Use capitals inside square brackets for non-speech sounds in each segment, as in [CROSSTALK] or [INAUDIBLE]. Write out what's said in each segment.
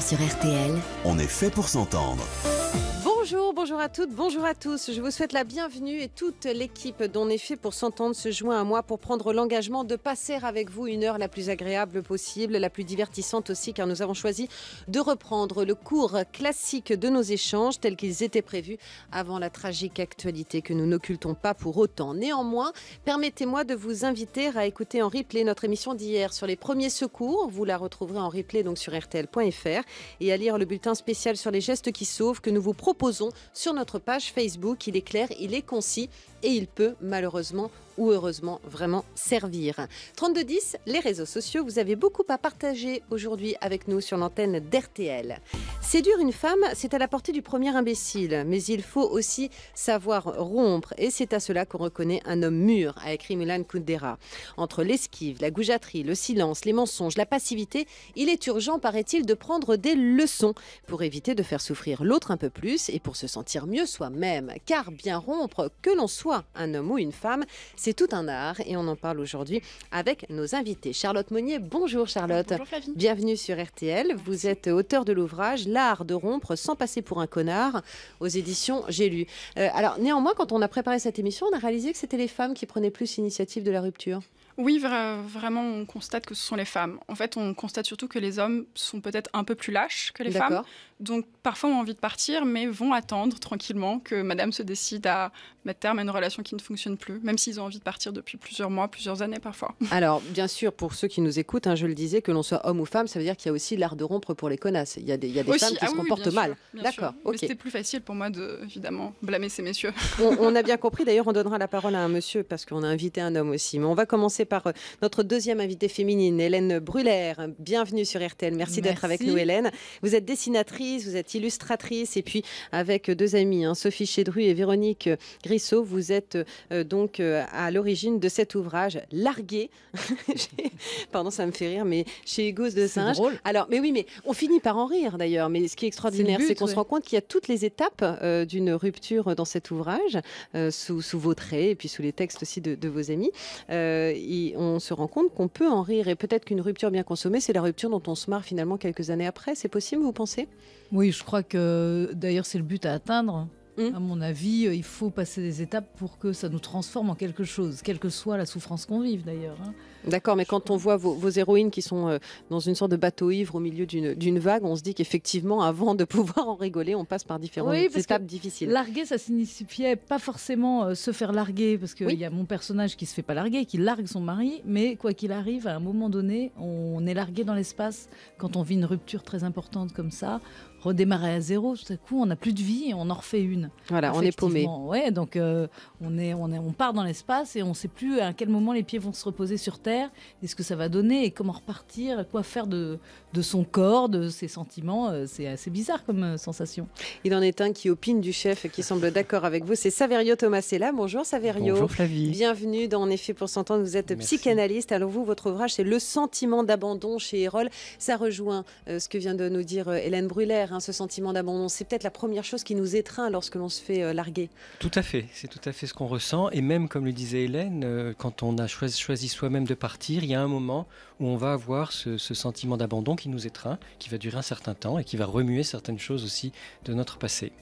sur RTL. On est fait pour s'entendre à toutes, bonjour à tous. Je vous souhaite la bienvenue et toute l'équipe dont est fait pour s'entendre se joint à moi pour prendre l'engagement de passer avec vous une heure la plus agréable possible, la plus divertissante aussi, car nous avons choisi de reprendre le cours classique de nos échanges tels qu'ils étaient prévus avant la tragique actualité que nous n'occultons pas pour autant. Néanmoins, permettez-moi de vous inviter à écouter en replay notre émission d'hier sur les premiers secours. Vous la retrouverez en replay donc sur rtl.fr et à lire le bulletin spécial sur les gestes qui sauvent que nous vous proposons sur notre page Facebook. Il est clair, il est concis et il peut malheureusement ou heureusement vraiment servir. 3210, les réseaux sociaux, vous avez beaucoup à partager aujourd'hui avec nous sur l'antenne d'RTL. Séduire une femme, c'est à la portée du premier imbécile, mais il faut aussi savoir rompre et c'est à cela qu'on reconnaît un homme mûr, a écrit Milan Kundera. Entre l'esquive, la goujaterie, le silence, les mensonges, la passivité, il est urgent, paraît-il, de prendre des leçons pour éviter de faire souffrir l'autre un peu plus et pour se sentir mieux soi-même. Car bien rompre, que l'on soit un homme ou une femme, c'est tout un art et on en parle aujourd'hui avec nos invités. Charlotte Monnier, bonjour Charlotte. Bonjour Flavie. Bienvenue sur RTL. Vous êtes auteur de l'ouvrage L'art de rompre sans passer pour un connard aux éditions J'ai lu. Euh, alors néanmoins, quand on a préparé cette émission, on a réalisé que c'était les femmes qui prenaient plus l'initiative de la rupture. Oui, vraiment, on constate que ce sont les femmes. En fait, on constate surtout que les hommes sont peut-être un peu plus lâches que les femmes donc parfois ont envie de partir, mais vont attendre tranquillement que madame se décide à mettre terme à une relation qui ne fonctionne plus, même s'ils ont envie de partir depuis plusieurs mois, plusieurs années parfois. [LAUGHS] Alors, bien sûr, pour ceux qui nous écoutent, hein, je le disais, que l'on soit homme ou femme, ça veut dire qu'il y a aussi l'art de rompre pour les connasses. Il y a des, femmes qui ah se comportent mal. D'accord, ok. C'était plus facile pour moi de, évidemment, blâmer ces messieurs. [LAUGHS] On, on a bien compris, d'ailleurs, on donnera la parole à un monsieur parce qu'on a invité un homme aussi. Mais on va commencer par euh, notre deuxième invitée féminine, Hélène Bruller. Bienvenue sur RTL, merci. d'être avec nous, Hélène. Vous êtes dessinatrice vous êtes illustratrice, et puis avec deux amis, hein, Sophie Chédru et Véronique Grisseau, vous êtes euh, donc euh, à l'origine de cet ouvrage largué. [LAUGHS] Pardon, ça me fait rire, mais chez Hugo de Singe. Alors, mais oui, mais on finit par en rire d'ailleurs. Mais ce qui est extraordinaire, c'est qu'on se rend compte qu'il y a toutes les étapes euh, d'une rupture dans cet ouvrage, sous, vos traits et puis sous les textes aussi de, de vos amis. et on se rend compte qu'on peut en rire. Et peut-être qu'une rupture bien consommée, c'est la rupture dont on se marre finalement quelques années après. C'est possible, vous pensez oui, je crois que d'ailleurs c'est le but à atteindre. Mmh. À mon avis, euh, il faut passer des étapes pour que ça nous transforme en quelque chose, quelle que soit la souffrance qu'on vive d'ailleurs. Hein. D'accord, mais quand on voit vos, héroïnes qui sont euh, dans une sorte de bateau ivre au milieu d'une vague, on se dit qu'effectivement, avant de [LAUGHS] pouvoir en rigoler, on passe par différentes étapes difficiles. Larguer, ça signifiait pas forcément euh, se faire larguer, parce qu'il y a mon personnage qui se fait pas larguer, qui largue son mari, mais quoi qu'il arrive, à un moment donné, on est largué dans l'espace quand on vit une rupture très importante comme ça redémarrer à zéro. Tout à coup, on n'a plus de vie et on en refait une. Voilà, on est paumé. Ouais, donc euh, on, est, on, est, on part dans l'espace et on ne sait plus à quel moment les pieds vont se reposer sur Terre et ce que ça va donner et comment repartir, quoi faire de, de son corps, de ses sentiments. Euh, c'est assez bizarre comme euh, sensation. Il en est un qui opine du chef et qui semble d'accord avec vous. C'est Saverio Tomasella. Bonjour Saverio. Bonjour Flavie. Bienvenue dans En effet pour s'entendre. Vous êtes psychanalyste. Alors vous, votre ouvrage, c'est Le sentiment d'abandon chez Erol. Ça rejoint ce que vient de nous dire Hélène Brûlère Hein, ce sentiment d'abandon. C'est peut-être la première chose qui nous étreint lorsque l'on se fait euh, larguer. Tout à fait, c'est tout à fait ce qu'on ressent. Et même, comme le disait Hélène, euh, quand on a choisi, soi-même de partir, il y a un moment où on va avoir ce, ce sentiment d'abandon qui nous étreint, qui va durer un certain temps et qui va remuer certaines choses aussi de notre passé.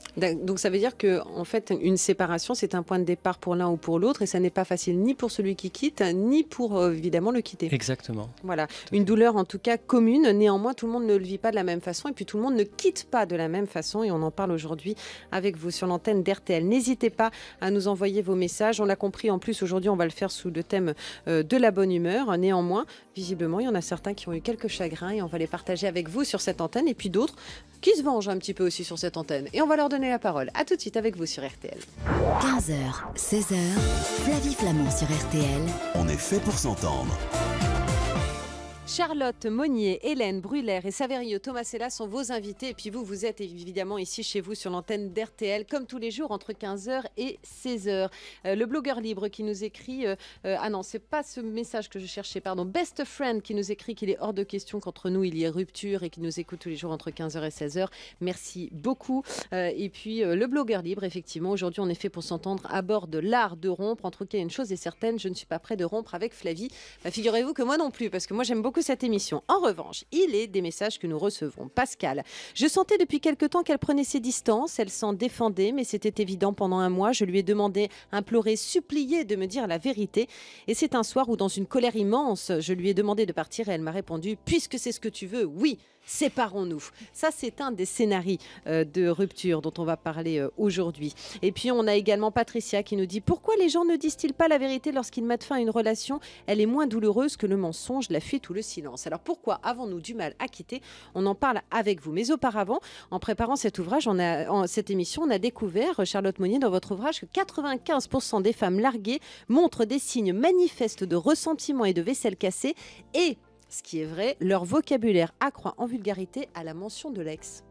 Donc ça veut dire que en fait, une séparation, c'est un point de départ pour l'un ou pour l'autre, et ça n'est pas facile ni pour celui qui quitte, ni pour euh, évidemment le quitter. Exactement. Voilà, une douleur en tout cas commune. Néanmoins, tout le monde ne le vit pas de la même façon, et puis tout le monde ne quitte pas de la même façon et on en parle aujourd'hui avec vous sur l'antenne d'RTL. N'hésitez pas à nous envoyer vos messages. On l'a compris en plus aujourd'hui, on va le faire sous le thème euh, de la bonne humeur. Néanmoins, visiblement, il y en a certains qui ont eu quelques chagrins et on va les partager avec vous sur cette antenne et puis d'autres qui se vengent un petit peu aussi sur cette antenne. Et on va leur donner la parole. À tout de suite avec vous sur RTL. 15h, 16h, Flavie Flamand sur RTL. On est fait pour s'entendre. Charlotte Monnier, Hélène Brulère et Saverio Thomasella sont vos invités. Et puis vous, vous êtes évidemment ici chez vous sur l'antenne d'RTL, comme tous les jours, entre 15h et 16h. Euh, le blogueur libre qui nous écrit euh, euh, Ah non, c'est pas ce message que je cherchais, pardon. Best Friend qui nous écrit qu'il est hors de question qu'entre nous il y ait rupture et qui nous écoute tous les jours entre 15h et 16h. Merci beaucoup. et puis le blogueur libre, effectivement, aujourd'hui on est fait pour s'entendre à bord de l'art de rompre. entre tout cas, une chose est certaine, je ne suis pas prêt de rompre avec Flavie. Bah, figurez-vous que moi non plus, parce que moi j'aime beaucoup cette émission. En revanche, il est des messages que nous recevons. Pascal, je sentais depuis quelque temps qu'elle prenait ses distances, elle s'en défendait, mais c'était évident pendant un mois. Je lui ai demandé, imploré, supplié de me dire la vérité. Et c'est un soir où, dans une colère immense, je lui ai demandé de partir et elle m'a répondu Puisque c'est ce que tu veux, oui séparons-nous. Ça, c'est un des scénarios euh, de rupture dont on va parler euh, aujourd'hui. Et puis, on a également Patricia qui nous dit Pourquoi les gens ne disent-ils pas la vérité lorsqu'ils mettent fin à une relation Elle est moins douloureuse que le mensonge, la fuite ou le silence. Alors, pourquoi avons-nous du mal à quitter On en parle avec vous. Mais auparavant, en préparant cet ouvrage, en, cette émission, on a découvert, euh, Charlotte Monnier, dans votre ouvrage, que 95% des femmes larguées montrent des signes manifestes de ressentiment et de vaisselle cassée et ce qui est vrai, leur vocabulaire accroît en vulgarité à la mention de l'ex.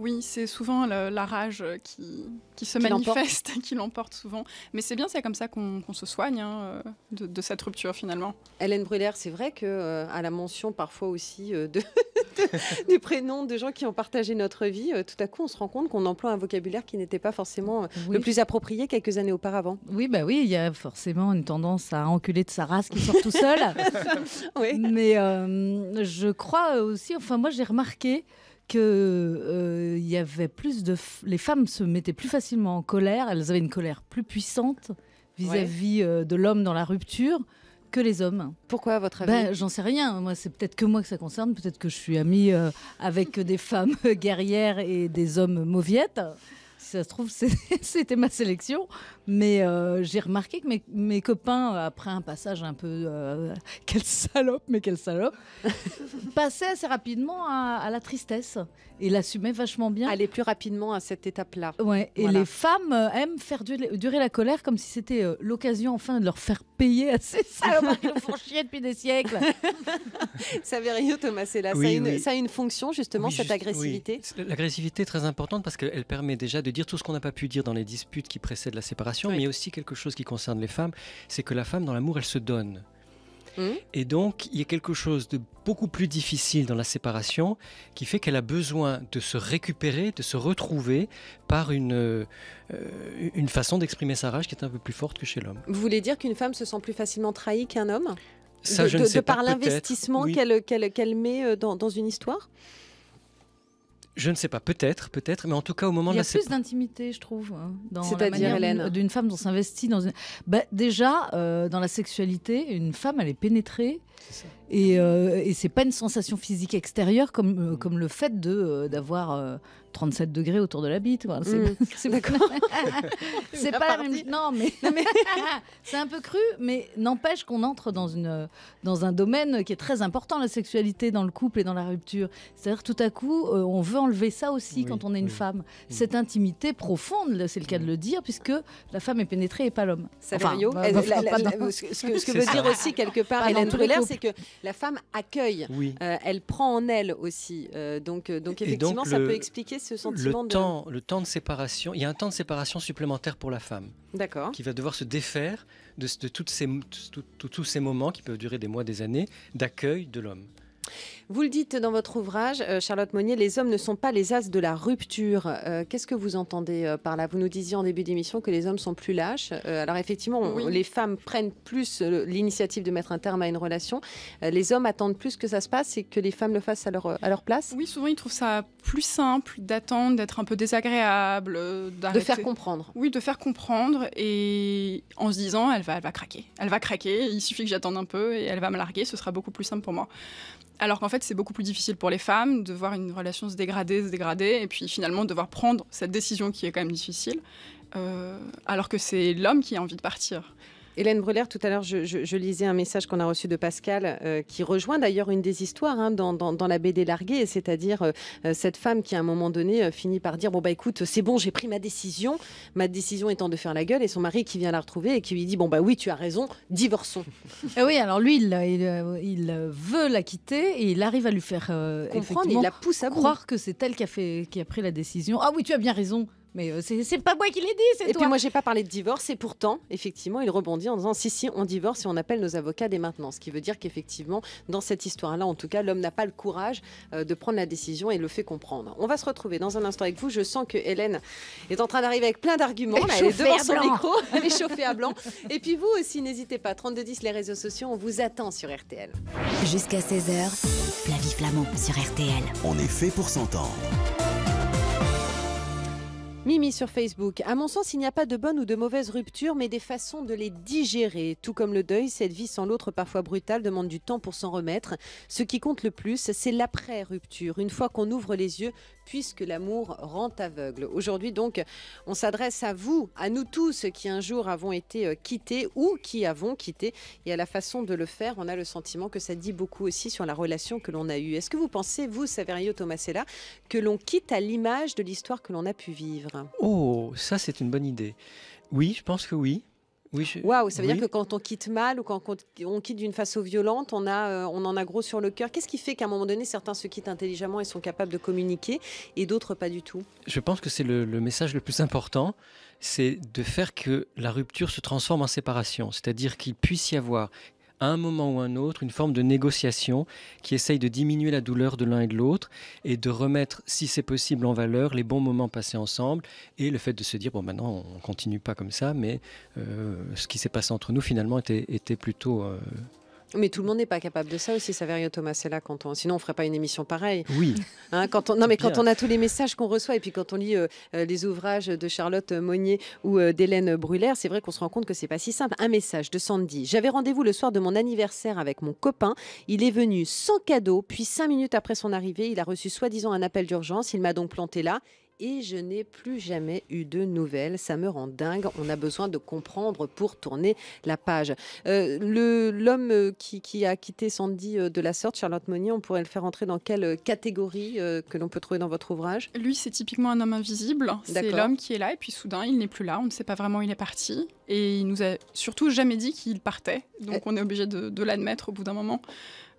Oui, c'est souvent la rage qui, qui se manifeste, [LAUGHS] qui l'emporte souvent. Mais c'est bien, c'est comme ça qu'on se soigne hein, de, cette rupture finalement. Hélène Brûlère, c'est vrai que euh, à la mention parfois aussi euh, [LAUGHS] de, des prénoms de gens qui ont partagé notre vie, euh, tout à coup on se rend compte qu'on emploie un vocabulaire qui n'était pas forcément le plus approprié quelques années auparavant. Oui, bah oui, il y a forcément une tendance à enculer de sa race qui sort tout seul. [LAUGHS] Mais je crois aussi, enfin moi j'ai remarqué qu'il euh, y avait plus de. Les femmes se mettaient plus facilement en colère, elles avaient une colère plus puissante vis-à-vis euh, de l'homme dans la rupture que les hommes. Pourquoi, à votre ben, avis J'en sais rien. Moi, c'est peut-être que moi que ça concerne. Peut-être que je suis amie euh, avec des femmes [LAUGHS] guerrières et des hommes mauviettes. Si ça se trouve, [LAUGHS] c'était ma sélection. Mais euh, j'ai remarqué que mes, copains, après un passage un peu euh, [LAUGHS] quelle salope, mais quelle salope, [LAUGHS] passaient assez rapidement à, la tristesse et l'assumaient vachement bien. Aller plus rapidement à cette étape-là. Ouais. Et les femmes euh, aiment faire durer, la colère comme si c'était l'occasion enfin de leur faire payer à ces qui [LAUGHS] chier depuis des siècles. Ça [LAUGHS] ça, a une, ça a une fonction justement, cette agressivité L'agressivité est très importante parce qu'elle permet déjà de dire tout ce qu'on n'a pas pu dire dans les disputes qui précèdent la séparation, mais aussi quelque chose qui concerne les femmes, c'est que la femme dans l'amour, elle se donne. Mmh. Et donc, il y a quelque chose de beaucoup plus difficile dans la séparation qui fait qu'elle a besoin de se récupérer, de se retrouver par une, euh, façon d'exprimer sa rage qui est un peu plus forte que chez l'homme. Vous voulez dire qu'une femme se sent plus facilement trahie qu'un homme ça, de, par l'investissement qu'elle met euh, dans une histoire je ne sais pas, peut-être, peut-être, mais en tout cas au moment de la Il y a plus d'intimité, je trouve, hein, dans la manière D'une femme dont s'investit dans une. Bah, déjà, euh, dans la sexualité, une femme, elle est pénétrée. Et, ce euh, et c'est pas une sensation physique extérieure comme, euh, comme le fait de, d'avoir 37 degrés autour de la bite. C'est C'est pas Non, mais, [LAUGHS] [LAUGHS] c'est un peu cru, mais n'empêche qu'on entre dans, une, euh, dans un domaine qui est très important, la sexualité dans le couple et dans la rupture. C'est-à-dire, tout à coup, euh, on veut enlever ça aussi quand on est une femme. Mm. Cette intimité profonde, c'est le cas de mm. le dire, puisque la femme est pénétrée et pas l'homme. Enfin, ce, que, veut dire aussi, quelque part, c'est que la femme accueille. Euh, elle prend en elle aussi. donc, donc, effectivement, ça peut expliquer le Temps, le temps de séparation, il y a un temps de séparation supplémentaire pour la femme. D'accord. Qui va devoir se défaire de, toutes tous ces moments qui peuvent durer des mois, des années, d'accueil de l'homme. Vous le dites dans votre ouvrage, euh, Charlotte Monnier, les hommes ne sont pas les as de la rupture. Euh, qu'est-ce que vous entendez euh, par là Vous nous disiez en début d'émission que les hommes sont plus lâches. alors effectivement, les femmes prennent plus l'initiative de mettre un terme à une relation. les hommes attendent plus que ça se passe et que les femmes le fassent à leur, à leur place. Oui, souvent ils trouvent ça plus simple d'attendre, d'être un peu désagréable, de faire comprendre. Oui, de faire comprendre et en se disant, elle va, elle va craquer, elle va craquer. Il suffit que j'attende un peu et elle va me larguer. Ce sera beaucoup plus simple pour moi. Alors qu'en fait c'est beaucoup plus difficile pour les femmes de voir une relation se dégrader, se dégrader, et puis finalement devoir prendre cette décision qui est quand même difficile, euh, alors que c'est l'homme qui a envie de partir. Hélène Brûlère, tout à l'heure, je, lisais un message qu'on a reçu de Pascal, euh, qui rejoint d'ailleurs une des histoires hein, dans, la BD Larguée, c'est-à-dire euh, euh, cette femme qui, à un moment donné, finit par dire Bon, bah écoute, c'est bon, j'ai pris ma décision, ma décision étant de faire la gueule, et son mari qui vient la retrouver et qui lui dit Bon, bah oui, tu as raison, divorçons. [LAUGHS] Et eh oui, alors lui, il, veut la quitter et il arrive à lui faire comprendre, il la pousse à croire que c'est elle qui a, fait, qui a pris la décision. Ah oui, tu as bien raison, mais euh, c'est pas moi qui l'ai dit, c'est toi. Et puis moi, j'ai pas parlé de divorce, et pourtant, effectivement, il rebondit en disant si, si, on divorce et on appelle nos avocats dès maintenant. Ce qui veut dire qu'effectivement, dans cette histoire-là, en tout cas, l'homme n'a pas le courage euh, de prendre la décision et le fait comprendre. On va se retrouver dans un instant avec vous. Je sens que Hélène est en train d'arriver avec plein d'arguments. Elle est devant son micro, elle est chauffée à blanc. Et puis vous aussi, n'hésitez pas, 3210, les réseaux sociaux, on vous attend sur RTL. Jusqu'à 16h, la vie Flamand sur RTL. On est fait pour s'entendre. Mimi sur Facebook. À mon sens, il n'y a pas de bonne ou de mauvaise rupture, mais des façons de les digérer. Tout comme le deuil, cette vie sans l'autre, parfois brutale, demande du temps pour s'en remettre. Ce qui compte le plus, c'est l'après-rupture, une fois qu'on ouvre les yeux, puisque l'amour rend aveugle. Aujourd'hui, donc, on s'adresse à vous, à nous tous qui un jour avons été euh, quittés ou qui avons quitté. Et à la façon de le faire, on a le sentiment que ça dit beaucoup aussi sur la relation que l'on a eue. Est-ce que vous pensez, vous, Saverio Tomasella, que l'on quitte à l'image de l'histoire que l'on a pu vivre Oh, ça c'est une bonne idée. Oui, je pense que oui. Oui, Waouh, ça veut dire que quand on quitte mal ou quand on quitte d'une façon violente, on, a, euh, on en a gros sur le cœur. Qu'est-ce qui fait qu'à un moment donné, certains se quittent intelligemment et sont capables de communiquer et d'autres pas du tout Je pense que c'est le, message le plus important, c'est de faire que la rupture se transforme en séparation, c'est-à-dire qu'il puisse y avoir un moment ou un autre, une forme de négociation qui essaye de diminuer la douleur de l'un et de l'autre et de remettre, si c'est possible, en valeur les bons moments passés ensemble et le fait de se dire, bon, maintenant, on continue pas comme ça, mais euh, ce qui s'est passé entre nous, finalement, était, plutôt euh, mais tout le monde n'est pas capable de ça aussi, Saverio Thomas, quand on... sinon on ne ferait pas une émission pareille. Oui. Hein, quand on... Non, mais quand on a tous les messages qu'on reçoit et puis quand on lit euh, euh, les ouvrages de Charlotte Monnier ou euh, d'Hélène Brûlère, c'est vrai qu'on se rend compte que c'est pas si simple. Un message de Sandy. J'avais rendez-vous le soir de mon anniversaire avec mon copain. Il est venu sans cadeau, puis cinq minutes après son arrivée, il a reçu soi-disant un appel d'urgence. Il m'a donc planté là et je n'ai plus jamais eu de nouvelles. Ça me rend dingue. On a besoin de comprendre pour tourner la page. Euh, le L'homme qui, a quitté Sandy euh, de la sorte, Charlotte Monnier, on pourrait le faire entrer dans quelle euh, catégorie que l'on peut trouver dans votre ouvrage Lui, c'est typiquement un homme invisible. C'est l'homme qui est là et puis soudain, il n'est plus là. On ne sait pas vraiment où il est parti. Et il nous a surtout jamais dit qu'il partait. Donc on est obligé de l'admettre au bout d'un moment.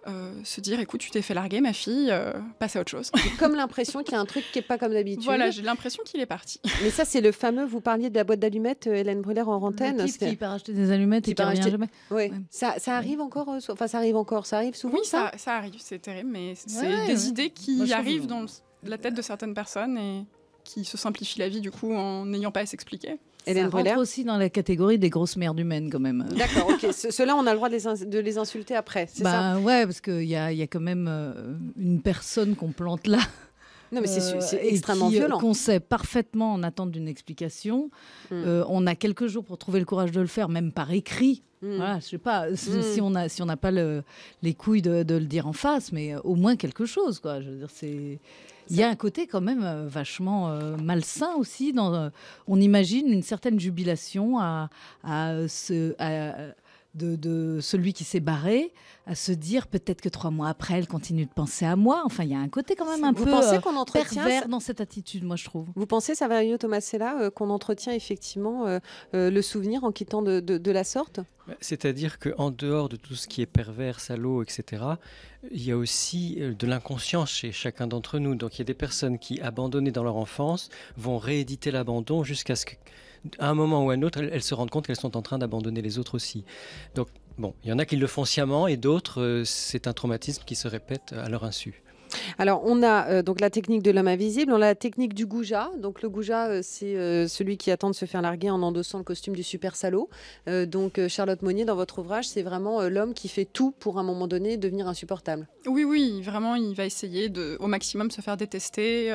Euh, se dire écoute, tu t'es fait larguer, ma fille, euh, passe à autre chose. comme l'impression qu'il y a un truc qui n'est pas comme d'habitude. Voilà, j'ai l'impression qu'il est parti. Mais ça, c'est le fameux, vous parliez de la boîte d'allumettes, euh, Hélène Brûlère en rentaine Qui, des allumettes et qui jamais. Ça, arrive encore, enfin, ça arrive encore, ça arrive souvent. Oui, ça, ça arrive, c'est terrible, mais c'est des idées qui arrivent dans la tête de certaines personnes et qui se simplifient la vie, du coup, en n'ayant pas à s'expliquer. Hélène ça rentre aussi dans la catégorie des grosses merdes humaines quand même. [LAUGHS] D'accord, ok. [LAUGHS] Ceux-là, on a le droit de les, insulter après, c'est bah, ça Ouais, parce qu'il y a, quand même euh, une personne qu'on plante là. Non, mais c'est euh, extrêmement qui, euh, violent. Qu'on sait parfaitement en attente d'une explication. Hmm. on a quelques jours pour trouver le courage de le faire, même par écrit, Mm. Voilà, je sais pas mm. si on a si on n'a pas les couilles de, le dire en face, mais euh, au moins quelque chose quoi. Je veux dire, c'est il y a un côté quand même euh, vachement euh, malsain aussi. Dans, on imagine une certaine jubilation à, de, celui qui s'est barré à se dire peut-être que trois mois après elle continue de penser à moi. Enfin, il y a un côté quand même un vous peu pensez qu'on entretient pervers dans cette attitude, moi je trouve. Vous pensez, ça thomas Tomasella, qu'on entretient effectivement le souvenir en quittant de la sorte c'est-à-dire qu'en dehors de tout ce qui est pervers, salaud, etc., il y a aussi euh, de l'inconscience chez chacun d'entre nous. Donc il y a des personnes qui, abandonnées dans leur enfance, vont rééditer l'abandon jusqu'à ce qu'à un moment ou à un autre, elles, se rendent compte qu'elles sont en train d'abandonner les autres aussi. Donc bon, il y en a qui le font sciemment et d'autres, euh, c'est un traumatisme qui se répète à leur insu. Alors, on a euh, donc la technique de l'homme invisible, on a la technique du goujat. Donc, le goujat, euh, c'est euh, celui qui attend de se faire larguer en endossant le costume du super salaud. donc, Charlotte Monnier, dans votre ouvrage, c'est vraiment l'homme qui fait tout pour, à un moment donné, devenir insupportable. Oui, oui, vraiment, il va essayer de, au maximum se faire détester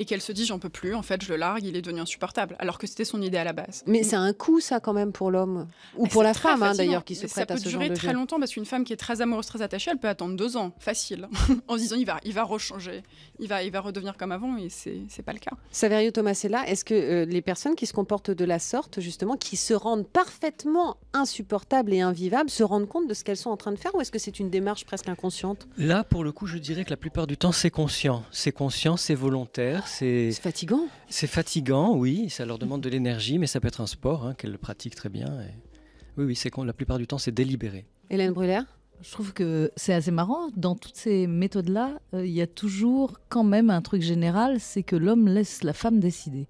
et qu'elle se dise j'en peux plus, en fait je le largue, il est devenu insupportable, alors que c'était son idée à la base. Mais c'est un coup ça quand même pour l'homme ou pour la femme hein, d'ailleurs qui se prête à ce genre de Ça peut durer très longtemps parce qu'une femme qui est très amoureuse, très attachée, elle peut attendre deux ans, facile, [LAUGHS] en disant il va il va rechanger, il va, il va redevenir comme avant mais c'est n'est pas le cas. Saverio Thomas est-ce que euh, les personnes qui se comportent de la sorte, justement, qui se rendent parfaitement insupportables et invivables, se rendent compte de ce qu'elles sont en train de faire ou est-ce que c'est une démarche presque inconsciente Là, pour le coup, je dirais que la plupart du temps, c'est conscient. C'est conscient, c'est volontaire, c'est... fatigant C'est fatigant, oui, ça leur demande de l'énergie, mais ça peut être un sport hein, qu'elles pratiquent très bien. Oui, oui, c'est la plupart du temps, c'est délibéré. Hélène Brûlère je trouve que c'est assez marrant. Dans toutes ces méthodes-là, euh, il y a toujours quand même un truc général, c'est que l'homme laisse la femme décider.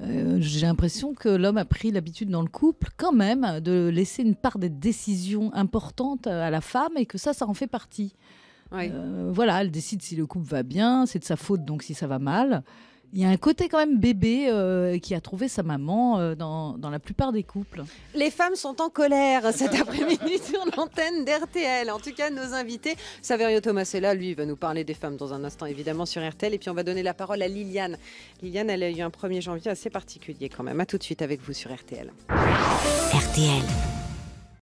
Euh, j'ai l'impression que l'homme a pris l'habitude dans le couple quand même de laisser une part des décisions importantes à la femme et que ça, ça en fait partie. Euh, voilà, elle décide si le couple va bien, c'est de sa faute donc si ça va mal. Il y a un côté quand même bébé euh, qui a trouvé sa maman euh, dans, la plupart des couples. Les femmes sont en colère [LAUGHS] cet après-midi sur l'antenne d'RTL. En tout cas, nos invités, Saverio là lui, va nous parler des femmes dans un instant, évidemment, sur RTL. Et puis, on va donner la parole à Liliane. Liliane, elle a eu un 1er janvier assez particulier quand même. A tout de suite avec vous sur RTL. RTL.